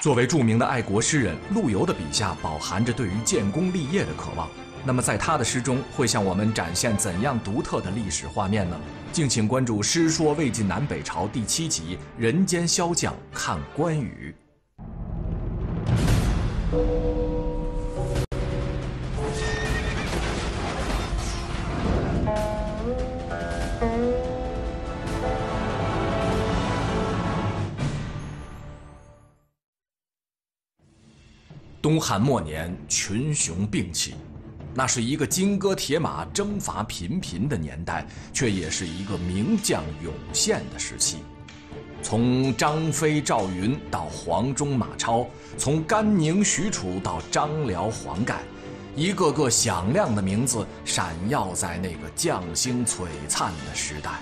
作为著名的爱国诗人，陆游的笔下饱含着对于建功立业的渴望。那么，在他的诗中会向我们展现怎样独特的历史画面呢？敬请关注《诗说魏晋南北朝》第七集《人间骁将看关羽》。东汉末年，群雄并起，那是一个金戈铁马、征伐频频的年代，却也是一个名将涌现的时期。从张飞、赵云到黄忠、马超，从甘宁、许褚到张辽、黄盖，一个个响亮的名字闪耀在那个将星璀璨的时代。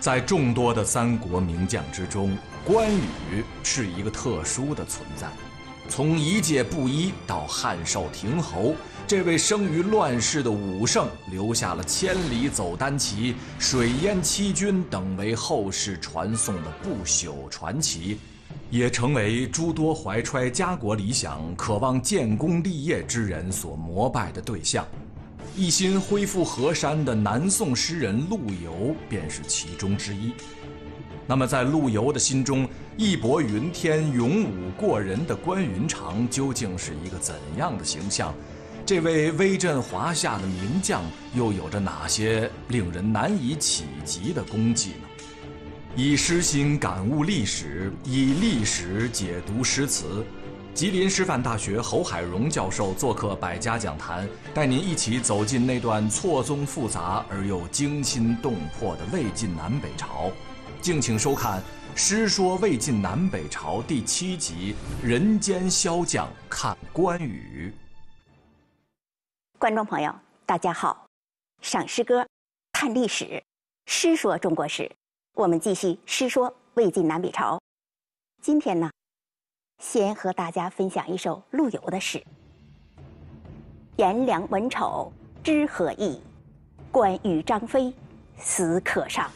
在众多的三国名将之中，关羽是一个特殊的存在。从一介布衣到汉寿亭侯，这位生于乱世的武圣，留下了千里走单骑、水淹七军等为后世传颂的不朽传奇，也成为诸多怀揣家国理想、渴望建功立业之人所膜拜的对象。一心恢复河山的南宋诗人陆游便是其中之一。那么，在陆游的心中，义薄云天、勇武过人的关云长究竟是一个怎样的形象？这位威震华夏的名将又有着哪些令人难以企及的功绩呢？以诗心感悟历史，以历史解读诗词。吉林师范大学侯海荣教授做客百家讲坛，带您一起走进那段错综复杂而又惊心动魄的魏晋南北朝。敬请收看《诗说魏晋南北朝》第七集《人间骁将看关羽》。观众朋友，大家好！赏诗歌，看历史，《诗说中国史》，我们继续《诗说魏晋南北朝》。今天呢，先和大家分享一首陆游的诗：“颜良文丑知何意，关羽张飞死可伤。”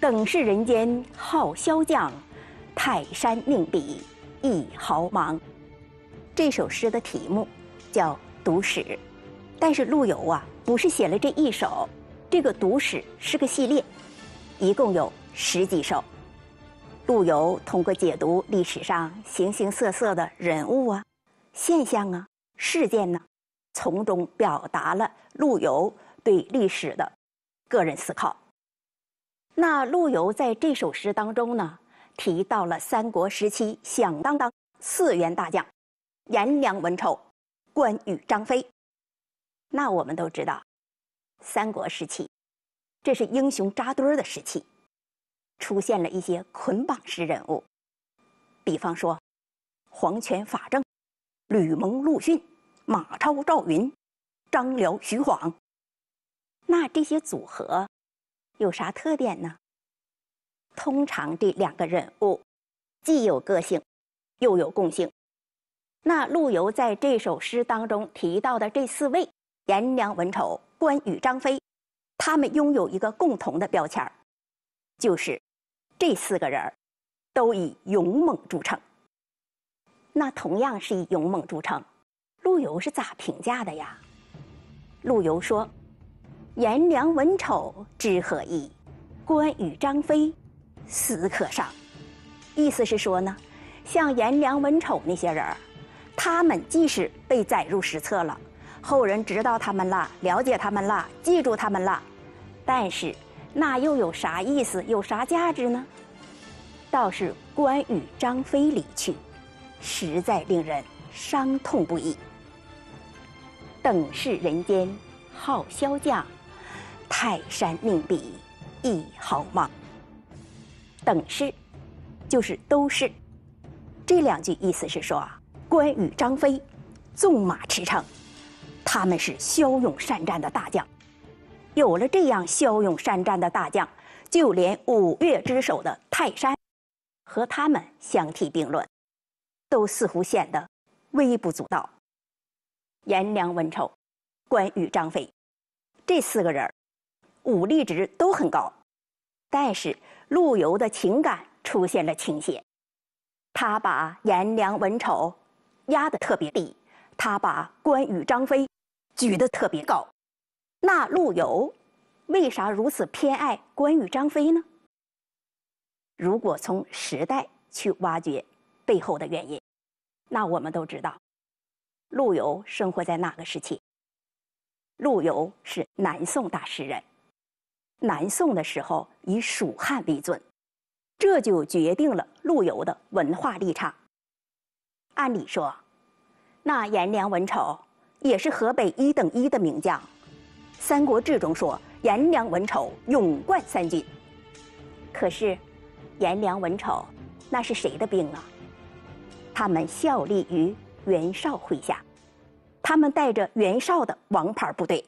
等是人间好萧将，泰山宁比一毫芒。这首诗的题目叫《读史》，但是陆游啊，不是写了这一首，这个《读史》是个系列，一共有十几首。陆游通过解读历史上形形色色的人物啊、现象啊、事件呢，从中表达了陆游对历史的个人思考。那陆游在这首诗当中呢，提到了三国时期响当当四员大将：颜良、文丑、关羽、张飞。那我们都知道，三国时期，这是英雄扎堆的时期，出现了一些捆绑式人物，比方说黄权、法正、吕蒙、陆逊、马超、赵云、张辽、徐晃。那这些组合。有啥特点呢？通常这两个人物既有个性，又有共性。那陆游在这首诗当中提到的这四位颜良、文丑、关羽、张飞，他们拥有一个共同的标签儿，就是这四个人儿都以勇猛著称。那同样是以勇猛著称，陆游是咋评价的呀？陆游说。颜良文丑知何意？关羽张飞死可上。意思是说呢，像颜良文丑那些人儿，他们即使被载入史册了，后人知道他们了，了解他们了，记住他们了，但是那又有啥意思，有啥价值呢？倒是关羽张飞离去，实在令人伤痛不已。等是人间好萧将。泰山命比一毫芒。等是，就是都是。这两句意思是说啊，关羽、张飞，纵马驰骋，他们是骁勇善战的大将。有了这样骁勇善战的大将，就连五岳之首的泰山，和他们相提并论，都似乎显得微不足道。颜良、文丑，关羽、张飞，这四个人儿。武力值都很高，但是陆游的情感出现了倾斜，他把颜良文丑压得特别低，他把关羽张飞举得特别高。那陆游为啥如此偏爱关羽张飞呢？如果从时代去挖掘背后的原因，那我们都知道，陆游生活在哪个时期？陆游是南宋大诗人。南宋的时候以蜀汉为尊，这就决定了陆游的文化立场。按理说，那颜良文丑也是河北一等一的名将，《三国志》中说颜良文丑勇冠三军。可是，颜良文丑那是谁的兵啊？他们效力于袁绍麾下，他们带着袁绍的王牌部队。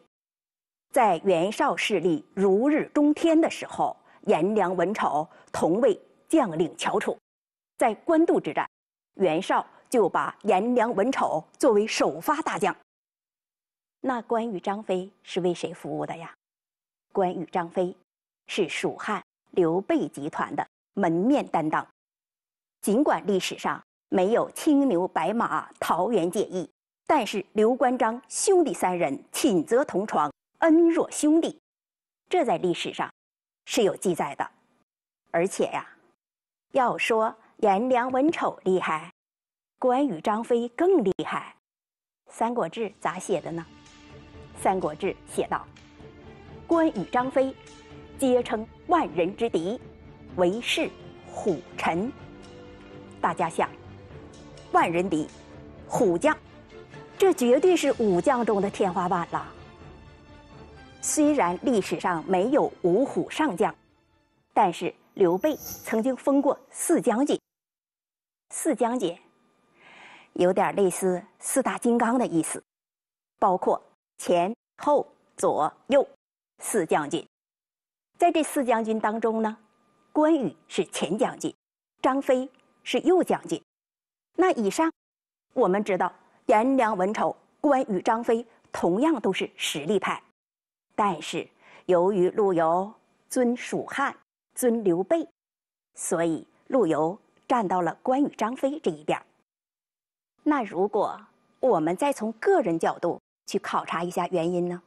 在袁绍势力如日中天的时候，颜良、文丑同为将领翘楚。在官渡之战，袁绍就把颜良、文丑作为首发大将。那关羽、张飞是为谁服务的呀？关羽、张飞是蜀汉刘备集团的门面担当。尽管历史上没有青牛白马桃园结义，但是刘关张兄弟三人寝则同床。恩若兄弟，这在历史上是有记载的。而且呀，要说颜良文丑厉害，关羽张飞更厉害。《三国志》咋写的呢？《三国志》写道：“关羽张飞，皆称万人之敌，为世虎臣。”大家想，万人敌，虎将，这绝对是武将中的天花板了。虽然历史上没有五虎上将，但是刘备曾经封过四将军。四将军有点类似四大金刚的意思，包括前后左右四将军。在这四将军当中呢，关羽是前将军，张飞是右将军。那以上我们知道，颜良、文丑、关羽、张飞同样都是实力派。但是，由于陆游尊蜀汉、尊刘备，所以陆游站到了关羽、张飞这一边那如果我们再从个人角度去考察一下原因呢？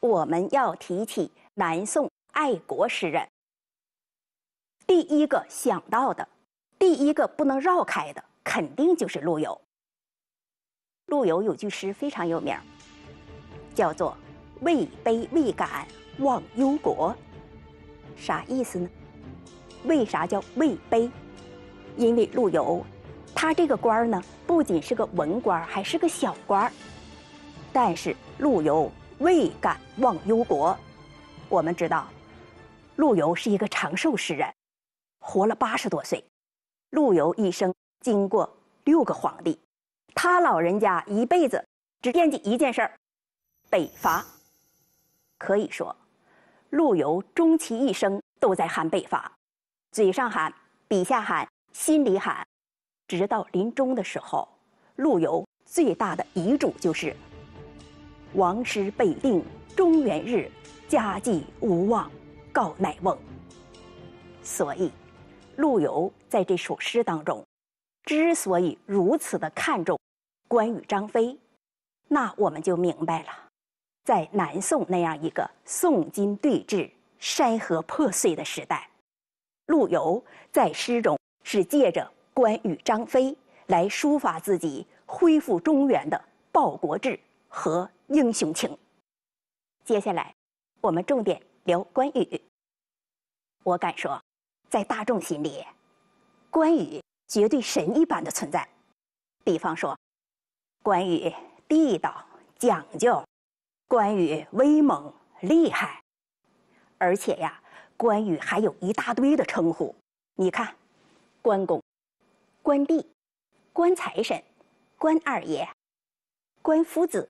我们要提起南宋爱国诗人，第一个想到的、第一个不能绕开的，肯定就是陆游。陆游有句诗非常有名，叫做。位卑未敢忘忧国，啥意思呢？为啥叫位卑？因为陆游他这个官儿呢，不仅是个文官，还是个小官儿。但是陆游未敢忘忧国。我们知道，陆游是一个长寿诗人，活了八十多岁。陆游一生经过六个皇帝，他老人家一辈子只惦记一件事儿：北伐。可以说，陆游终其一生都在喊北伐，嘴上喊，笔下喊，心里喊，直到临终的时候，陆游最大的遗嘱就是：“王师北定中原日，家祭无忘告乃翁。”所以，陆游在这首诗当中，之所以如此的看重关羽、张飞，那我们就明白了。在南宋那样一个宋金对峙、山河破碎的时代，陆游在诗中是借着关羽、张飞来抒发自己恢复中原的报国志和英雄情。接下来，我们重点聊关羽。我敢说，在大众心里，关羽绝对神一般的存在。比方说，关羽地道讲究。关羽威猛厉害，而且呀，关羽还有一大堆的称呼。你看，关公、关帝、关财神、关二爷、关夫子、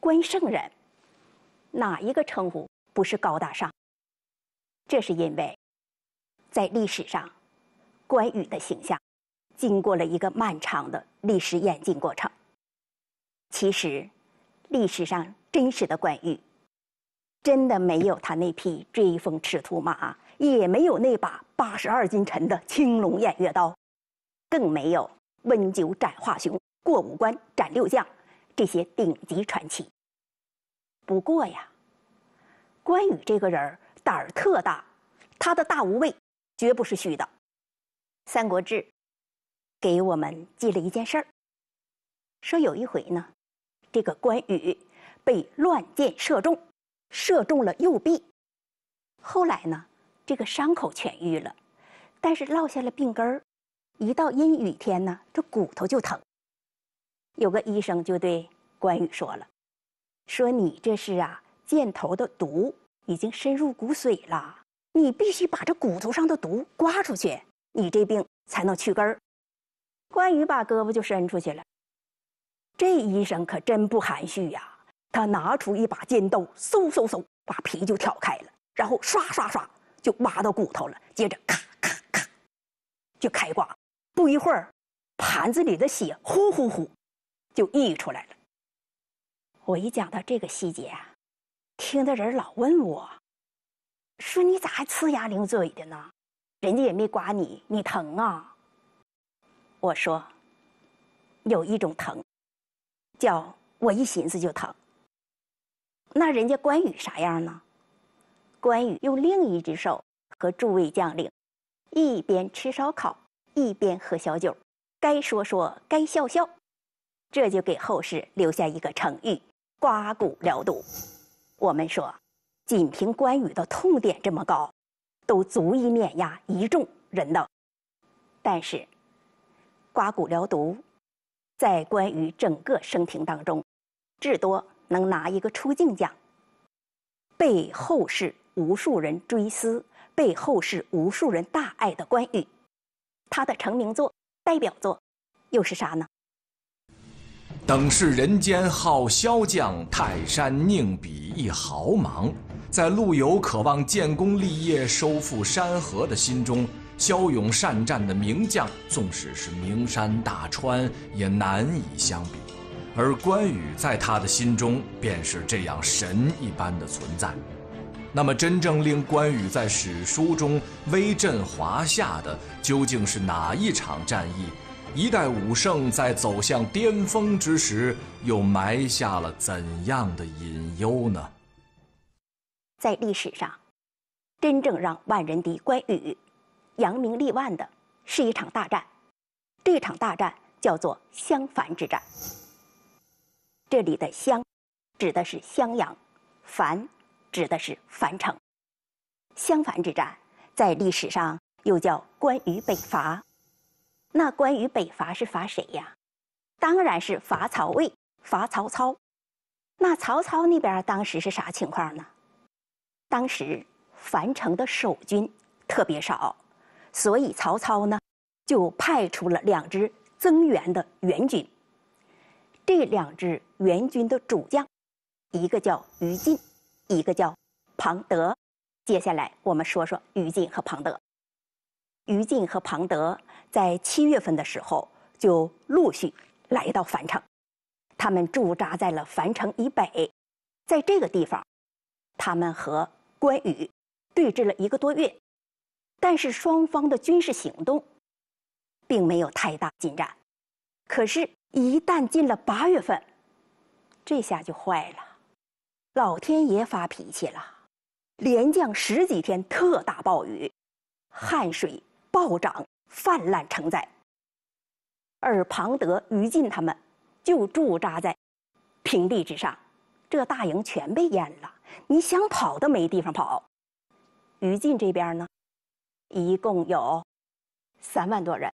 关圣人，哪一个称呼不是高大上？这是因为，在历史上，关羽的形象经过了一个漫长的历史演进过程。其实。历史上真实的关羽，真的没有他那匹追风赤兔马，也没有那把八十二斤沉的青龙偃月刀，更没有温酒斩华雄、过五关斩六将这些顶级传奇。不过呀，关羽这个人儿胆儿特大，他的大无畏绝不是虚的。《三国志》给我们记了一件事儿，说有一回呢。这个关羽被乱箭射中，射中了右臂。后来呢，这个伤口痊愈了，但是落下了病根儿。一到阴雨天呢，这骨头就疼。有个医生就对关羽说了：“说你这是啊，箭头的毒已经深入骨髓了，你必须把这骨头上的毒刮出去，你这病才能去根儿。”关羽把胳膊就伸出去了。这医生可真不含蓄呀！他拿出一把尖刀，嗖嗖嗖把皮就挑开了，然后唰唰唰就挖到骨头了，接着咔咔咔就开挂。不一会儿，盘子里的血呼呼呼就溢出来了。我一讲到这个细节，啊，听的人老问我，说你咋还呲牙咧嘴的呢？人家也没刮你，你疼啊？我说，有一种疼。叫我一寻思就疼。那人家关羽啥样呢？关羽用另一只手和诸位将领一边吃烧烤，一边喝小酒，该说说该笑笑，这就给后世留下一个成语“刮骨疗毒”。我们说，仅凭关羽的痛点这么高，都足以碾压一众人的。但是，刮骨疗毒。在关羽整个生平当中，至多能拿一个出镜奖。被后世无数人追思，被后世无数人大爱的关羽，他的成名作、代表作，又是啥呢？等是人间好萧将，泰山宁比一毫芒。在陆游渴望建功立业、收复山河的心中。骁勇善战的名将，纵使是名山大川也难以相比，而关羽在他的心中便是这样神一般的存在。那么，真正令关羽在史书中威震华夏的，究竟是哪一场战役？一代武圣在走向巅峰之时，又埋下了怎样的隐忧呢？在历史上，真正让万人敌关羽。扬名立万的是一场大战，这场大战叫做襄樊之战。这里的“襄”指的是襄阳，“樊”指的是樊城。襄樊之战在历史上又叫关羽北伐。那关羽北伐是伐谁呀？当然是伐曹魏，伐曹操。那曹操那边当时是啥情况呢？当时樊城的守军特别少。所以曹操呢，就派出了两支增援的援军。这两支援军的主将，一个叫于禁，一个叫庞德。接下来我们说说于禁和庞德。于禁和庞德在七月份的时候就陆续来到樊城，他们驻扎在了樊城以北，在这个地方，他们和关羽对峙了一个多月。但是双方的军事行动，并没有太大进展。可是，一旦进了八月份，这下就坏了。老天爷发脾气了，连降十几天特大暴雨，汗水暴涨，泛滥成灾。而庞德、于禁他们就驻扎在平地之上，这大营全被淹了。你想跑都没地方跑。于禁这边呢？一共有三万多人，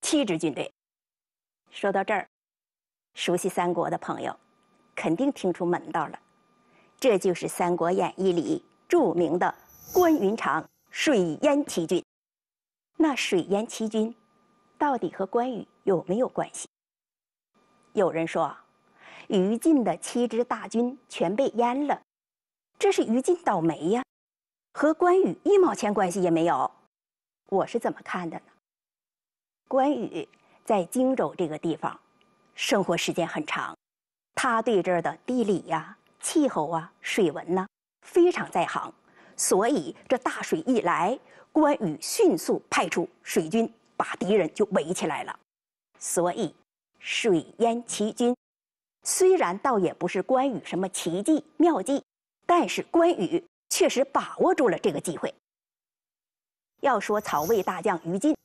七支军队。说到这儿，熟悉三国的朋友肯定听出门道了。这就是《三国演义》里著名的关云长水淹七军。那水淹七军到底和关羽有没有关系？有人说，于禁的七支大军全被淹了，这是于禁倒霉呀。和关羽一毛钱关系也没有，我是怎么看的呢？关羽在荆州这个地方生活时间很长，他对这儿的地理呀、气候啊、水文呢非常在行，所以这大水一来，关羽迅速派出水军把敌人就围起来了，所以水淹七军。虽然倒也不是关羽什么奇计妙计，但是关羽。确实把握住了这个机会。要说曹魏大将于禁，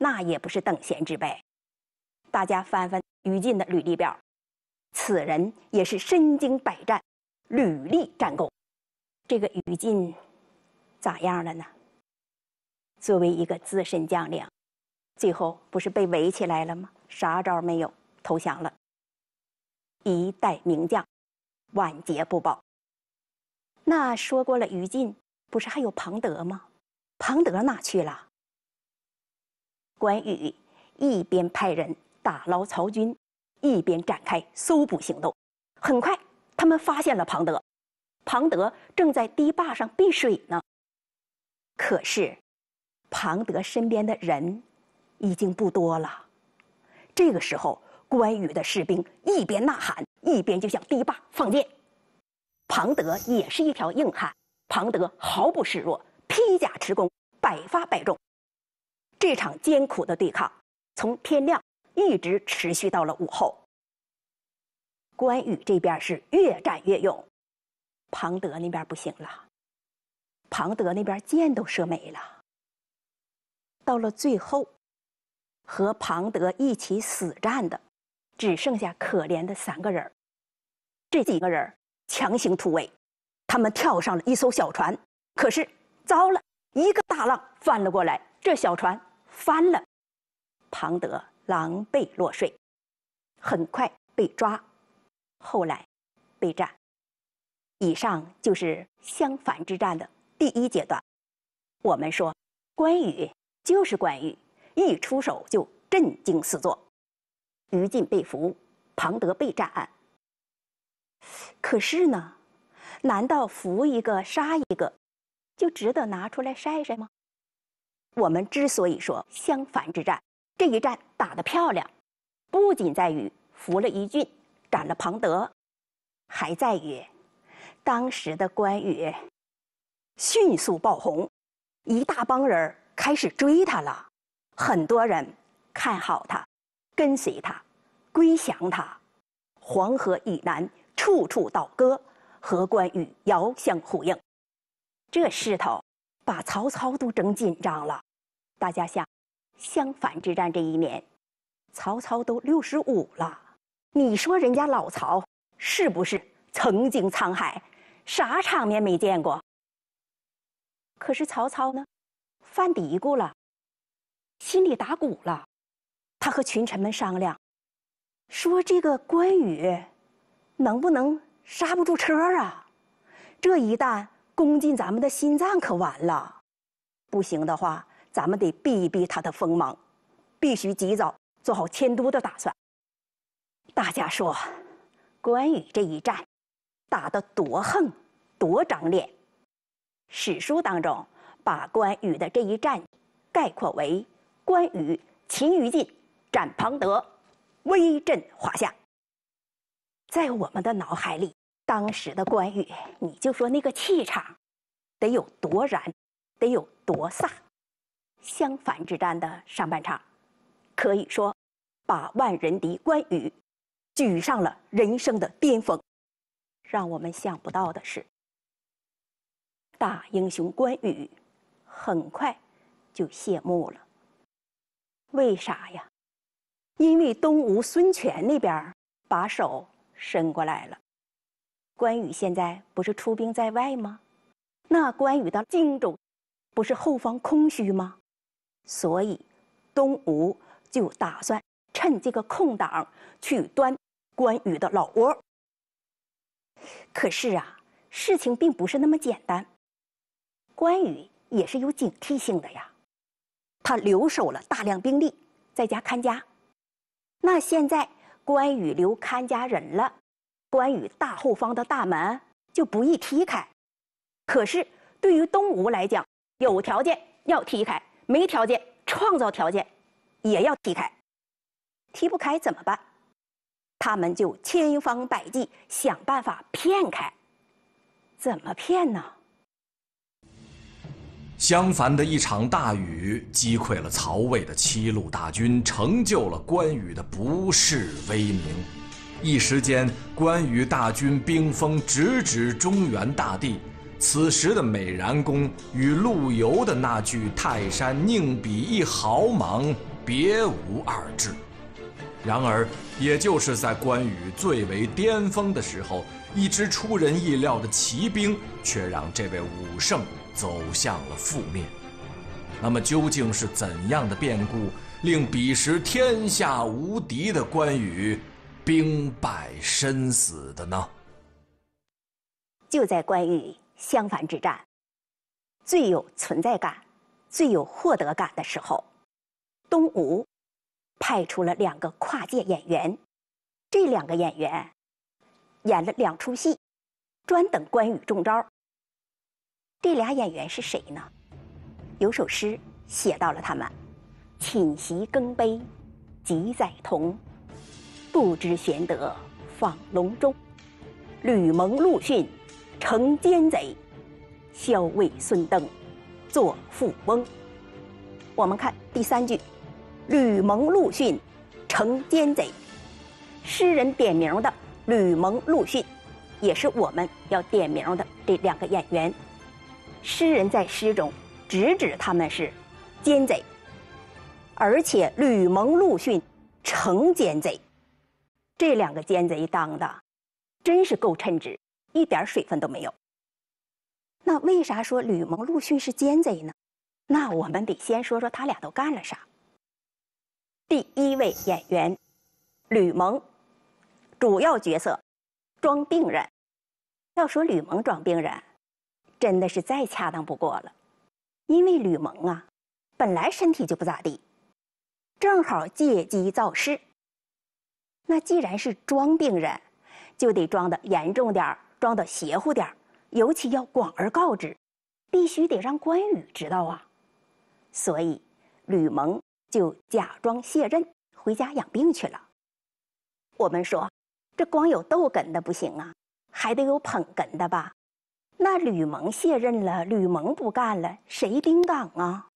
那也不是等闲之辈。大家翻翻于禁的履历表，此人也是身经百战，屡立战功。这个于禁咋样了呢？作为一个资深将领，最后不是被围起来了吗？啥招没有，投降了。一代名将，晚节不保。那说过了，于禁不是还有庞德吗？庞德哪去了？关羽一边派人打捞曹军，一边展开搜捕行动。很快，他们发现了庞德，庞德正在堤坝上避水呢。可是，庞德身边的人已经不多了。这个时候，关羽的士兵一边呐喊，一边就向堤坝放箭。庞德也是一条硬汉，庞德毫不示弱，披甲持弓，百发百中。这场艰苦的对抗从天亮一直持续到了午后。关羽这边是越战越勇，庞德那边不行了，庞德那边箭都射没了。到了最后，和庞德一起死战的只剩下可怜的三个人这几个人强行突围，他们跳上了一艘小船，可是，糟了，一个大浪翻了过来，这小船翻了，庞德狼狈落水，很快被抓，后来被斩。以上就是襄樊之战的第一阶段。我们说，关羽就是关羽，一出手就震惊四座，于禁被俘，庞德被斩可是呢，难道扶一个杀一个，就值得拿出来晒晒吗？我们之所以说襄樊之战这一战打得漂亮，不仅在于扶了一郡、斩了庞德，还在于当时的关羽迅速爆红，一大帮人开始追他了，很多人看好他，跟随他，归降他，黄河以南。处处倒戈，和关羽遥相呼应，这势头把曹操都整紧张了。大家想，襄樊之战这一年，曹操都六十五了。你说人家老曹是不是曾经沧海，啥场面没见过？可是曹操呢，犯嘀咕了，心里打鼓了。他和群臣们商量，说这个关羽。能不能刹不住车啊？这一旦攻进咱们的心脏，可完了！不行的话，咱们得避一避他的锋芒，必须及早做好迁都的打算。大家说，关羽这一战打得多横，多长脸？史书当中把关羽的这一战概括为：关羽擒于禁，斩庞德，威震华夏。在我们的脑海里，当时的关羽，你就说那个气场，得有多燃，得有多飒。襄樊之战的上半场，可以说，把万人敌关羽，举上了人生的巅峰。让我们想不到的是，大英雄关羽，很快就谢幕了。为啥呀？因为东吴孙权那边把守。伸过来了，关羽现在不是出兵在外吗？那关羽的荆州不是后方空虚吗？所以东吴就打算趁这个空档去端关羽的老窝。可是啊，事情并不是那么简单，关羽也是有警惕性的呀，他留守了大量兵力在家看家。那现在。关羽留看家人了，关羽大后方的大门就不易踢开。可是对于东吴来讲，有条件要踢开，没条件创造条件也要踢开。踢不开怎么办？他们就千方百计想办法骗开。怎么骗呢？襄樊的一场大雨击溃了曹魏的七路大军，成就了关羽的不世威名。一时间，关羽大军兵锋直指中原大地。此时的美髯公与陆游的那句“泰山宁比一毫芒”别无二致。然而，也就是在关羽最为巅峰的时候，一支出人意料的骑兵却让这位武圣。走向了负面。那么，究竟是怎样的变故，令彼时天下无敌的关羽兵败身死的呢？就在关羽襄樊之战最有存在感、最有获得感的时候，东吴派出了两个跨界演员，这两个演员演了两出戏，专等关羽中招。这俩演员是谁呢？有首诗写到了他们：“寝席更悲，几载同；不知玄德访龙中，吕蒙陆逊成奸贼，萧魏孙登做富翁。”我们看第三句：“吕蒙陆逊成奸贼。”诗人点名的吕蒙、陆逊，也是我们要点名的这两个演员。诗人在诗中直指他们是奸贼，而且吕蒙、陆逊成奸贼，这两个奸贼当的真是够称职，一点水分都没有。那为啥说吕蒙、陆逊是奸贼呢？那我们得先说说他俩都干了啥。第一位演员吕蒙，主要角色装病人。要说吕蒙装病人。真的是再恰当不过了，因为吕蒙啊，本来身体就不咋地，正好借机造势。那既然是装病人，就得装的严重点，装的邪乎点，尤其要广而告之，必须得让关羽知道啊。所以，吕蒙就假装卸任，回家养病去了。我们说，这光有逗哏的不行啊，还得有捧哏的吧。那吕蒙卸任了，吕蒙不干了，谁顶岗啊？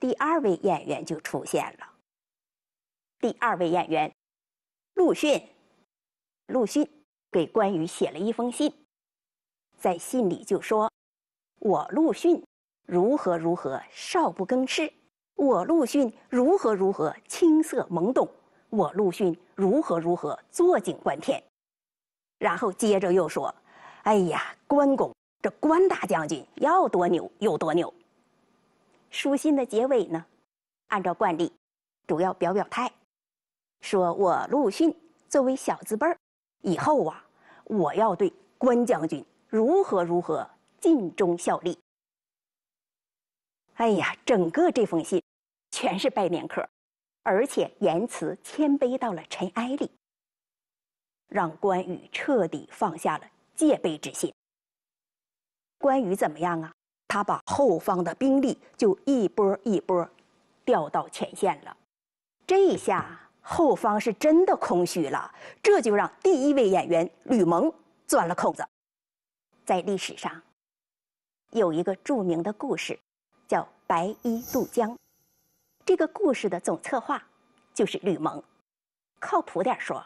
第二位演员就出现了。第二位演员，陆逊，陆逊给关羽写了一封信，在信里就说：“我陆逊如何如何少不更事，我陆逊如何如何青涩懵懂，我陆逊如何如何坐井观天。”然后接着又说：“哎呀，关公！”这关大将军要多牛有多牛。书信的结尾呢，按照惯例，主要表表态，说我陆逊作为小字辈儿，以后啊，我要对关将军如何如何尽忠效力。哎呀，整个这封信，全是拜年客，而且言辞谦卑到了尘埃里，让关羽彻底放下了戒备之心。关羽怎么样啊？他把后方的兵力就一波一波调到前线了，这下后方是真的空虚了。这就让第一位演员吕蒙钻了空子。在历史上有一个著名的故事，叫白衣渡江。这个故事的总策划就是吕蒙。靠谱点儿说，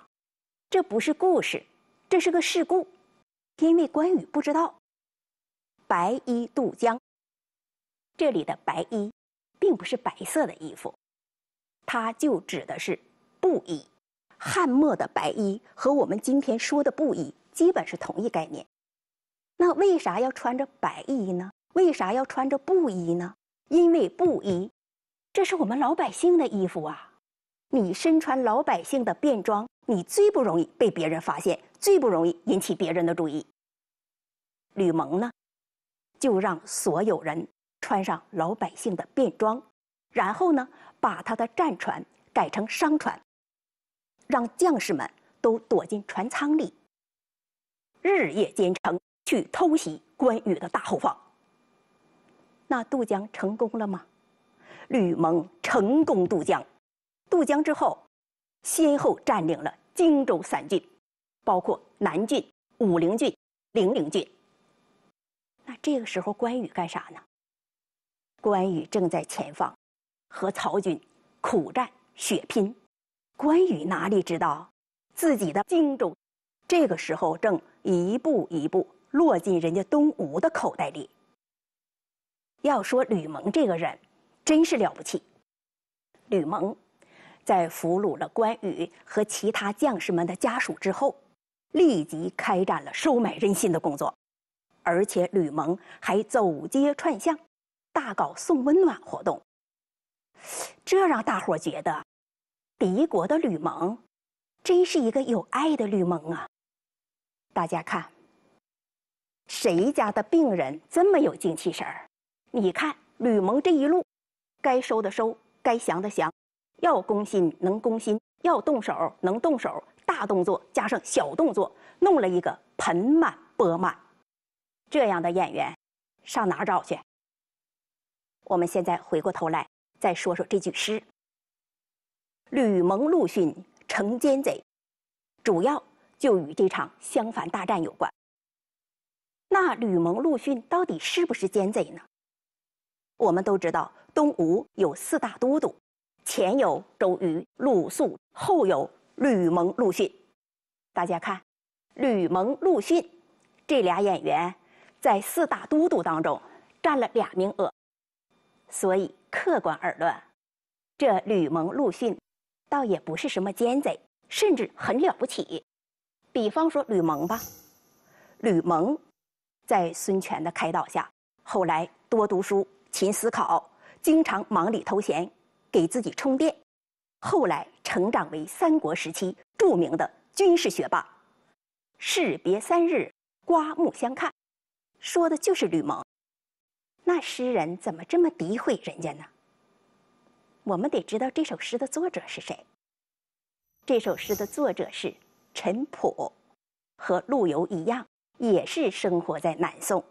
这不是故事，这是个事故，因为关羽不知道。白衣渡江，这里的白衣，并不是白色的衣服，它就指的是布衣。汉末的白衣和我们今天说的布衣基本是同一概念。那为啥要穿着白衣呢？为啥要穿着布衣呢？因为布衣，这是我们老百姓的衣服啊。你身穿老百姓的便装，你最不容易被别人发现，最不容易引起别人的注意。吕蒙呢？就让所有人穿上老百姓的便装，然后呢，把他的战船改成商船，让将士们都躲进船舱里，日夜兼程去偷袭关羽的大后方。那渡江成功了吗？吕蒙成功渡江，渡江之后，先后占领了荆州三郡，包括南郡、武陵郡、零陵郡。那这个时候，关羽干啥呢？关羽正在前方和曹军苦战血拼。关羽哪里知道，自己的荆州这个时候正一步一步落进人家东吴的口袋里。要说吕蒙这个人真是了不起，吕蒙在俘虏了关羽和其他将士们的家属之后，立即开展了收买人心的工作。而且吕蒙还走街串巷，大搞送温暖活动，这让大伙觉得，敌国的吕蒙，真是一个有爱的吕蒙啊！大家看，谁家的病人这么有精气神儿？你看吕蒙这一路，该收的收，该降的降，要攻心能攻心，要动手能动手，大动作加上小动作，弄了一个盆满钵满。这样的演员上哪找去？我们现在回过头来再说说这句诗。吕蒙、陆逊成奸贼，主要就与这场襄樊大战有关。那吕蒙、陆逊到底是不是奸贼呢？我们都知道，东吴有四大都督，前有周瑜、鲁肃，后有吕蒙、陆逊。大家看，吕蒙、陆逊这俩演员。在四大都督当中，占了俩名额，所以客观而论，这吕蒙、陆逊，倒也不是什么奸贼，甚至很了不起。比方说吕蒙吧，吕蒙，在孙权的开导下，后来多读书、勤思考，经常忙里偷闲，给自己充电，后来成长为三国时期著名的军事学霸。士别三日，刮目相看。说的就是吕蒙，那诗人怎么这么诋毁人家呢？我们得知道这首诗的作者是谁。这首诗的作者是陈普，和陆游一样，也是生活在南宋，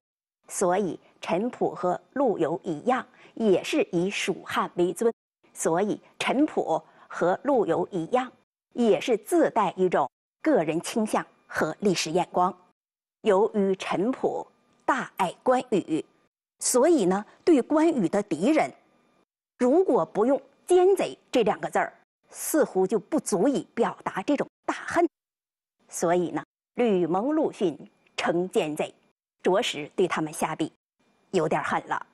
所以陈普和陆游一样，也是以蜀汉为尊，所以陈普和陆游一样，也是自带一种个人倾向和历史眼光。由于陈普。大爱关羽，所以呢，对关羽的敌人，如果不用“奸贼”这两个字儿，似乎就不足以表达这种大恨。所以呢，吕蒙、陆逊称奸贼，着实对他们下笔有点狠了。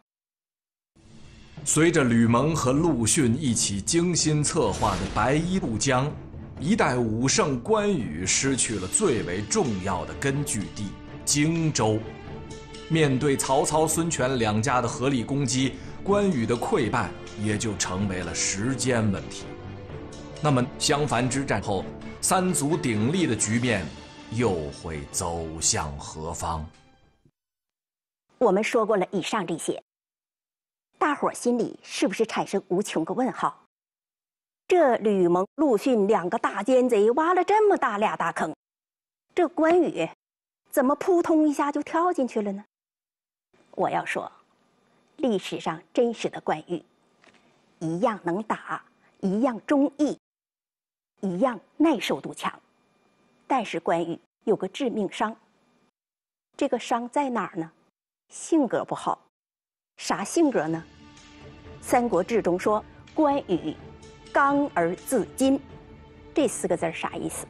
随着吕蒙和陆逊一起精心策划的白衣渡江，一代武圣关羽失去了最为重要的根据地荆州。面对曹操、孙权两家的合力攻击，关羽的溃败也就成为了时间问题。那么襄樊之战后，三足鼎立的局面又会走向何方？我们说过了以上这些，大伙心里是不是产生无穷个问号？这吕蒙、陆逊两个大奸贼挖了这么大俩大坑，这关羽怎么扑通一下就跳进去了呢？我要说，历史上真实的关羽，一样能打，一样忠义，一样耐受度强。但是关羽有个致命伤。这个伤在哪儿呢？性格不好。啥性格呢？《三国志》中说关羽“刚而自矜”，这四个字啥意思？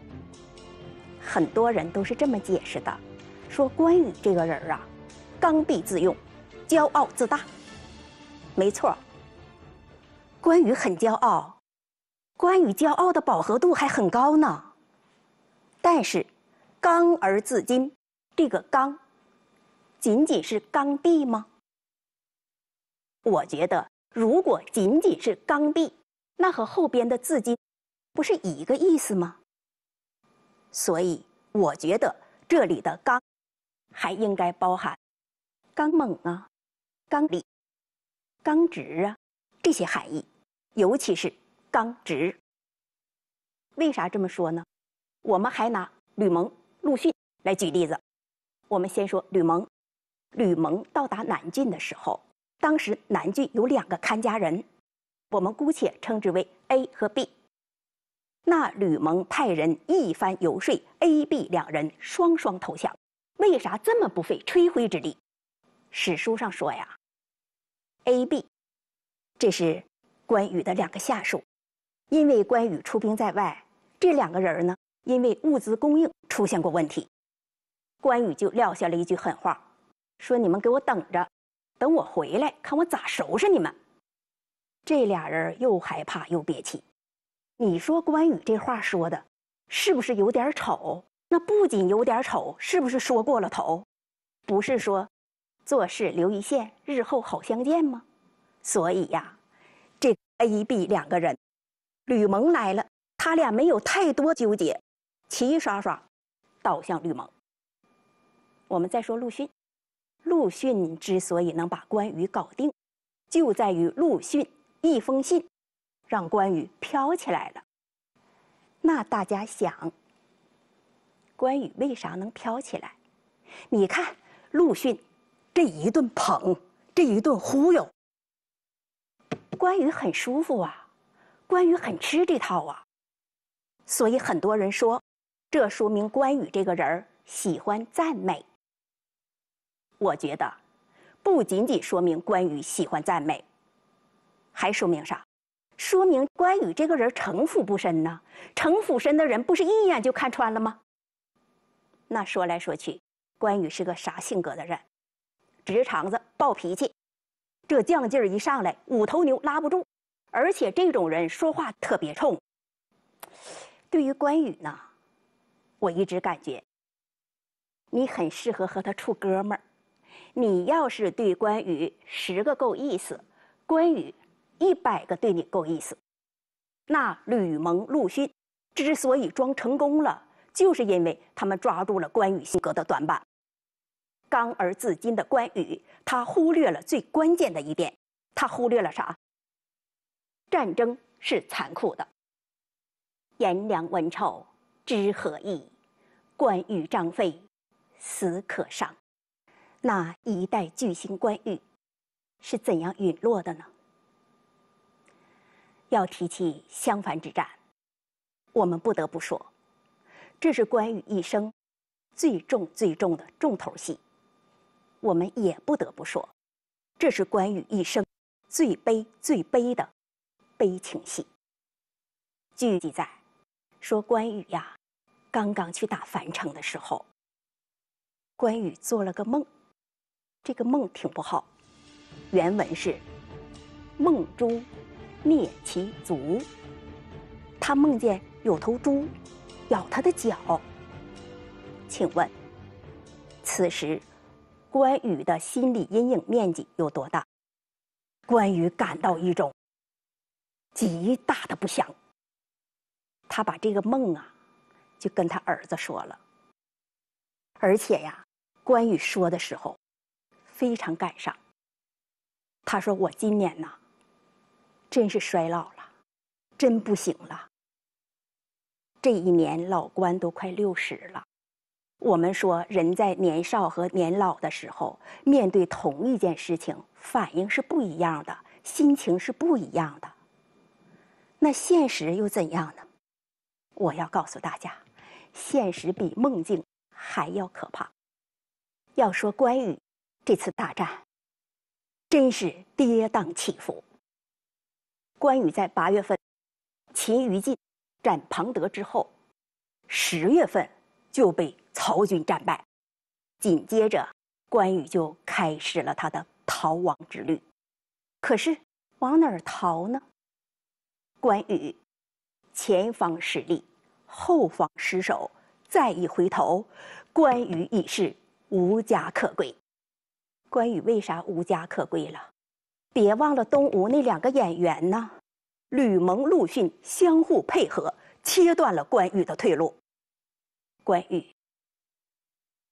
很多人都是这么解释的，说关羽这个人啊。刚愎自用，骄傲自大，没错。关羽很骄傲，关羽骄傲的饱和度还很高呢。但是，刚而自矜，这个“刚”，仅仅是刚愎吗？我觉得，如果仅仅是刚愎，那和后边的自矜，不是一个意思吗？所以，我觉得这里的“刚”，还应该包含。刚猛啊，刚力，刚直啊，这些含义，尤其是刚直。为啥这么说呢？我们还拿吕蒙、陆逊来举例子。我们先说吕蒙。吕蒙到达南郡的时候，当时南郡有两个看家人，我们姑且称之为 A 和 B。那吕蒙派人一番游说，A、B 两人双双投降。为啥这么不费吹灰之力？史书上说呀，A、B，这是关羽的两个下属，因为关羽出兵在外，这两个人呢，因为物资供应出现过问题，关羽就撂下了一句狠话，说：“你们给我等着，等我回来看我咋收拾你们。”这俩人又害怕又憋气，你说关羽这话说的，是不是有点丑？那不仅有点丑，是不是说过了头？不是说。做事留一线，日后好相见吗？所以呀，这 A、B 两个人，吕蒙来了，他俩没有太多纠结，齐刷刷倒向吕蒙。我们再说陆逊，陆逊之所以能把关羽搞定，就在于陆逊一封信，让关羽飘起来了。那大家想，关羽为啥能飘起来？你看陆逊。这一顿捧，这一顿忽悠，关羽很舒服啊，关羽很吃这套啊，所以很多人说，这说明关羽这个人喜欢赞美。我觉得，不仅仅说明关羽喜欢赞美，还说明啥？说明关羽这个人城府不深呢。城府深的人不是一眼就看穿了吗？那说来说去，关羽是个啥性格的人？直肠子、暴脾气，这犟劲儿一上来，五头牛拉不住。而且这种人说话特别冲。对于关羽呢，我一直感觉你很适合和他处哥们儿。你要是对关羽十个够意思，关羽一百个对你够意思。那吕蒙、陆逊之所以装成功了，就是因为他们抓住了关羽性格的短板。刚而自矜的关羽，他忽略了最关键的一点，他忽略了啥？战争是残酷的。颜良文丑知何意，关羽张飞死可伤。那一代巨星关羽是怎样陨落的呢？要提起襄樊之战，我们不得不说，这是关羽一生最重最重的重头戏。我们也不得不说，这是关羽一生最悲、最悲的悲情戏。据记载说，关羽呀，刚刚去打樊城的时候，关羽做了个梦，这个梦挺不好。原文是：“梦猪，灭其足。”他梦见有头猪咬他的脚。请问，此时。关羽的心理阴影面积有多大？关羽感到一种极大的不祥。他把这个梦啊，就跟他儿子说了。而且呀，关羽说的时候非常感伤。他说：“我今年呐，真是衰老了，真不行了。这一年老关都快六十了。”我们说，人在年少和年老的时候，面对同一件事情，反应是不一样的，心情是不一样的。那现实又怎样呢？我要告诉大家，现实比梦境还要可怕。要说关羽，这次大战真是跌宕起伏。关羽在八月份擒于禁、斩庞德之后，十月份。就被曹军战败，紧接着关羽就开始了他的逃亡之旅。可是往哪儿逃呢？关羽前方失利，后方失守，再一回头，关羽已是无家可归。关羽为啥无家可归了？别忘了东吴那两个演员呢，吕蒙、陆逊相互配合，切断了关羽的退路。关羽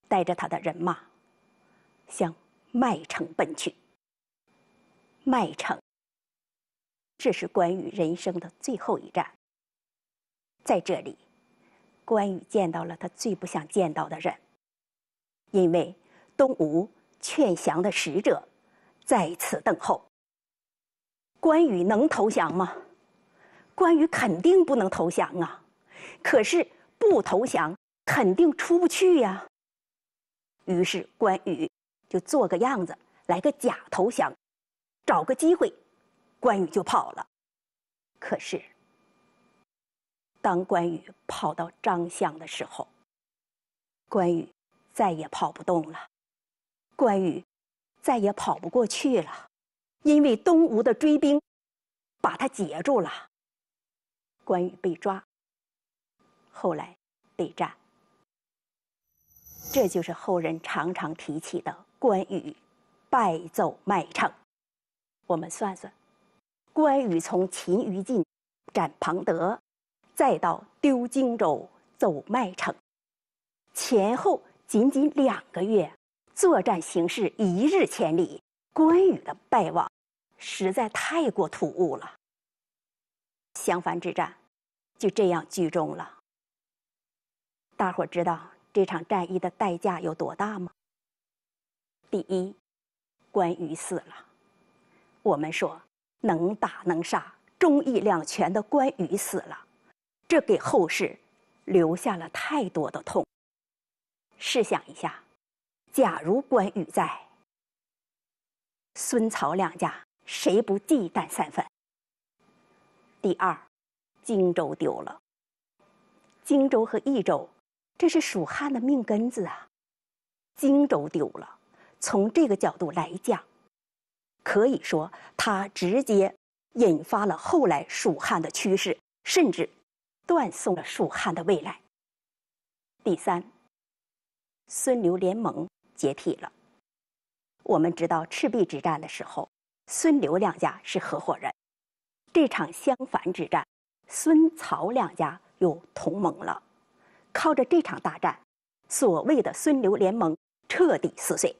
带着他的人马向麦城奔去。麦城，这是关羽人生的最后一站。在这里，关羽见到了他最不想见到的人，因为东吴劝降的使者在此等候。关羽能投降吗？关羽肯定不能投降啊！可是不投降。肯定出不去呀。于是关羽就做个样子，来个假投降，找个机会，关羽就跑了。可是，当关羽跑到张相的时候，关羽再也跑不动了，关羽再也跑不过去了，因为东吴的追兵把他截住了。关羽被抓，后来被斩。这就是后人常常提起的关羽败走麦城。我们算算，关羽从擒于禁、斩庞德，再到丢荆州、走麦城，前后仅仅两个月，作战形势一日千里。关羽的败亡，实在太过突兀了。襄樊之战就这样剧终了。大伙知道。这场战役的代价有多大吗？第一，关羽死了。我们说能打能杀、忠义两全的关羽死了，这给后世留下了太多的痛。试想一下，假如关羽在，孙曹两家谁不忌惮三分？第二，荆州丢了。荆州和益州。这是蜀汉的命根子啊，荆州丢了。从这个角度来讲，可以说它直接引发了后来蜀汉的趋势，甚至断送了蜀汉的未来。第三，孙刘联盟解体了。我们知道赤壁之战的时候，孙刘两家是合伙人；这场襄樊之战，孙曹两家又同盟了。靠着这场大战，所谓的孙刘联盟彻底撕碎。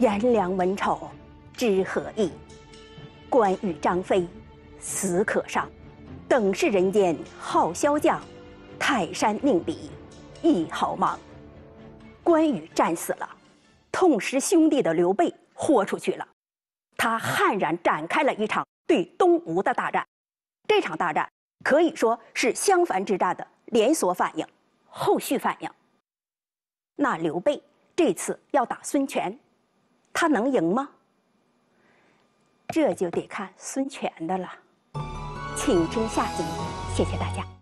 颜良文丑，知何意？关羽张飞，死可伤。等是人间好骁将，泰山宁比一毫芒。关羽战死了，痛失兄弟的刘备豁出去了，他悍然展开了一场对东吴的大战。这场大战。可以说是襄樊之战的连锁反应，后续反应。那刘备这次要打孙权，他能赢吗？这就得看孙权的了。请听下集，谢谢大家。